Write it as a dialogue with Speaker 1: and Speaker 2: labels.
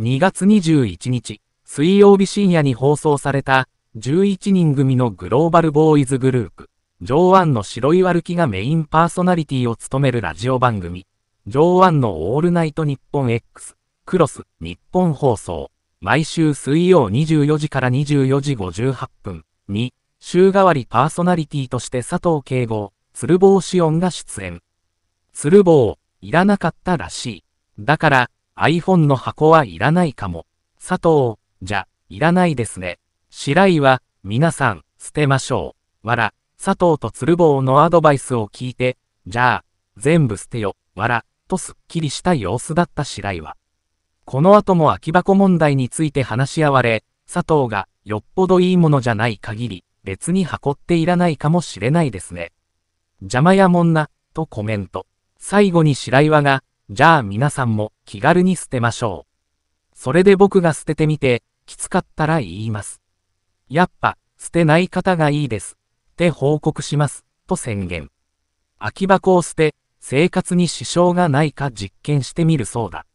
Speaker 1: 2月21日、水曜日深夜に放送された、11人組のグローバルボーイズグループ、ジョーアンの白い悪きがメインパーソナリティを務めるラジオ番組、ジョーアンのオールナイト日本 X、クロス、日本放送、毎週水曜24時から24時58分に、週替わりパーソナリティとして佐藤敬吾、鶴房シオンが出演。鶴房、いらなかったらしい。だから、iPhone の箱はいらないかも。佐藤、じゃ、いらないですね。白井は、皆さん、捨てましょう。わら、佐藤と鶴房のアドバイスを聞いて、じゃあ、全部捨てよ、わら、とすっきりした様子だった白井は。この後も空き箱問題について話し合われ、佐藤が、よっぽどいいものじゃない限り、別に箱っていらないかもしれないですね。邪魔やもんな、とコメント。最後に白岩が、じゃあ皆さんも気軽に捨てましょう。それで僕が捨ててみて、きつかったら言います。やっぱ、捨てない方がいいです。って報告します、と宣言。空き箱を捨て、生活に支障がないか実験してみるそうだ。